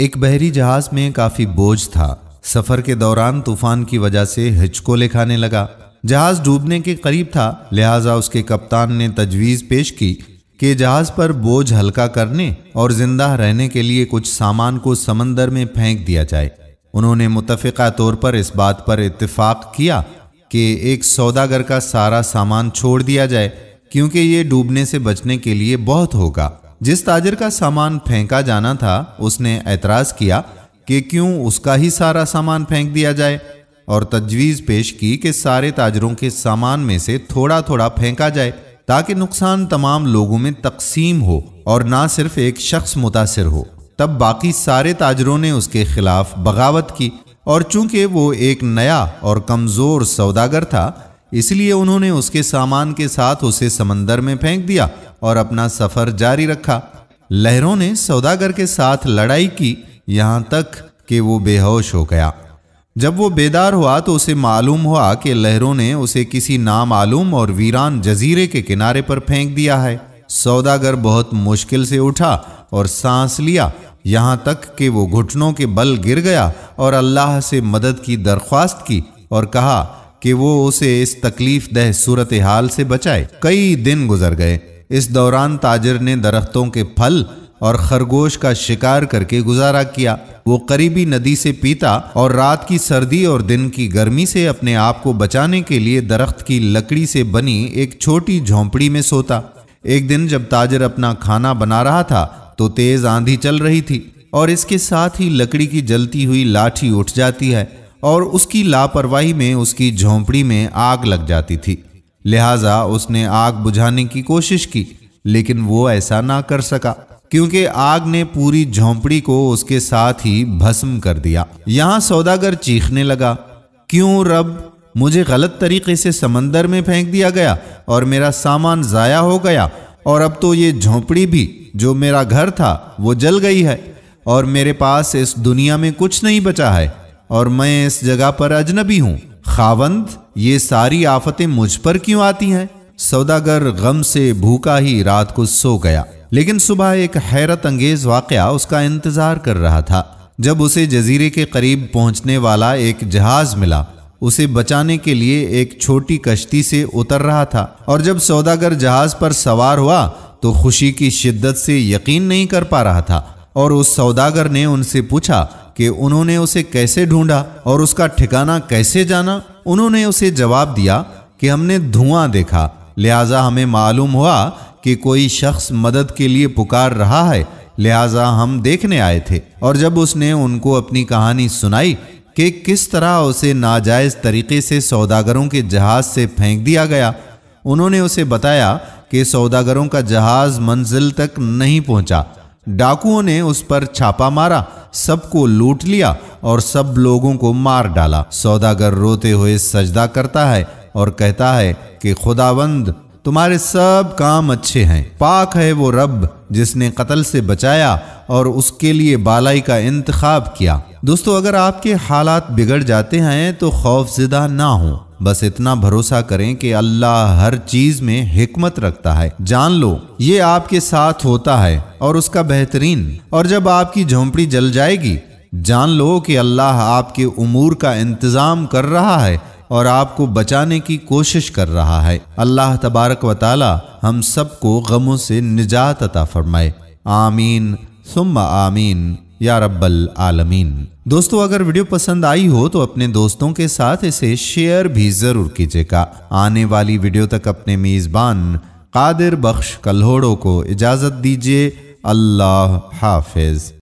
एक बहरी जहाज में काफी बोझ था सफर के दौरान तूफान की वजह से हिचकोले खाने लगा जहाज डूबने के करीब था लिहाजा उसके कप्तान ने तजवीज पेश की कि जहाज पर बोझ हल्का करने और जिंदा रहने के लिए कुछ सामान को समंदर में फेंक दिया जाए उन्होंने मुतफ़ा तौर पर इस बात पर इतफाक किया कि एक सौदागर का सारा सामान छोड़ दिया जाए क्योंकि ये डूबने से बचने के लिए बहुत होगा जिस ताजर का सामान फेंका जाना था उसने ऐतराज़ किया कि क्यों उसका ही सारा सामान फेंक दिया जाए और तजवीज़ पेश की कि सारे ताजरों के सामान में से थोड़ा थोड़ा फेंका जाए ताकि नुकसान तमाम लोगों में तकसीम हो और ना सिर्फ एक शख्स मुतासर हो तब बाकी सारे ताजरों ने उसके खिलाफ बगावत की और चूंकि वो एक नया और कमज़ोर सौदागर था इसलिए उन्होंने उसके सामान के साथ उसे समंदर में फेंक दिया और अपना सफर जारी रखा लहरों ने सौदागर के साथ लड़ाई की यहाँ तक कि वो बेहोश हो गया जब वो बेदार हुआ तो उसे मालूम हुआ कि लहरों ने उसे किसी नामालूम और वीरान जजीरे के किनारे पर फेंक दिया है सौदागर बहुत मुश्किल से उठा और सांस लिया यहाँ तक कि वो घुटनों के बल गिर गया और अल्लाह से मदद की दरख्वास्त की और कहा कि वो उसे इस तकलीफ दह सूरत हाल से बचाए कई दिन गुजर गए इस दौरान ताजर ने दरख्तों के फल और खरगोश का शिकार करके गुजारा किया वो करीबी नदी से पीता और रात की सर्दी और दिन की गर्मी से अपने आप को बचाने के लिए दरख्त की लकड़ी से बनी एक छोटी झोंपड़ी में सोता एक दिन जब ताजर अपना खाना बना रहा था तो तेज आंधी चल रही थी और इसके साथ ही लकड़ी की जलती हुई लाठी उठ जाती है और उसकी लापरवाही में उसकी झोंपड़ी में आग लग जाती थी लिहाजा उसने आग बुझाने की कोशिश की लेकिन वो ऐसा ना कर सका क्योंकि आग ने पूरी झोंपड़ी को उसके साथ ही भस्म कर दिया यहाँ सौदागर चीखने लगा क्यों रब मुझे गलत तरीके से समंदर में फेंक दिया गया और मेरा सामान ज़ाया हो गया और अब तो ये झोंपड़ी भी जो मेरा घर था वो जल गई है और मेरे पास इस दुनिया में कुछ नहीं बचा है और मैं इस जगह पर अजनबी हूँ खावंद ये सारी आफतें मुझ पर क्यों आती हैं सौदागर गम से भूखा ही रात को सो गया लेकिन सुबह एक हैरत अंगेज वाकया उसका इंतजार कर रहा था जब उसे जजीरे के करीब पहुंचने वाला एक जहाज मिला उसे बचाने के लिए एक छोटी कश्ती से उतर रहा था और जब सौदागर जहाज पर सवार हुआ तो खुशी की शिद्दत से यकीन नहीं कर पा रहा था और उस सौदागर ने उनसे पूछा कि उन्होंने उसे कैसे ढूंढा और उसका ठिकाना कैसे जाना उन्होंने उसे जवाब दिया कि हमने धुआं देखा लिहाजा हमें मालूम हुआ कि कोई शख्स मदद के लिए पुकार रहा है लिहाजा हम देखने आए थे और जब उसने उनको अपनी कहानी सुनाई कि किस तरह उसे नाजायज तरीके से सौदागरों के जहाज से फेंक दिया गया उन्होंने उसे बताया कि सौदागरों का जहाज मंजिल तक नहीं पहुंचा डाकुओं ने उस पर छापा मारा सबको लूट लिया और सब लोगों को मार डाला सौदागर रोते हुए सजदा करता है और कहता है कि खुदावंद तुम्हारे सब काम अच्छे हैं पाक है वो रब जिसने कत्ल से बचाया और उसके लिए बालाई का इंतखब किया दोस्तों अगर आपके हालात बिगड़ जाते हैं तो खौफ ज़िदा ना हो बस इतना भरोसा करें कि अल्लाह हर चीज में हिकमत रखता है जान लो ये आपके साथ होता है और उसका बेहतरीन और जब आपकी झोंपड़ी जल जाएगी जान लो कि अल्लाह आपके उमूर का इंतज़ाम कर रहा है और आपको बचाने की कोशिश कर रहा है अल्लाह तबारक वाली हम सबको गमों से निजात अता फरमाए आमीन आमीन या रब्बल आलमीन दोस्तों अगर वीडियो पसंद आई हो तो अपने दोस्तों के साथ इसे शेयर भी जरूर कीजिएगा आने वाली वीडियो तक अपने मेज़बान कादिर बख्श कल्होड़ों को इजाज़त दीजिए अल्लाह हाफिज़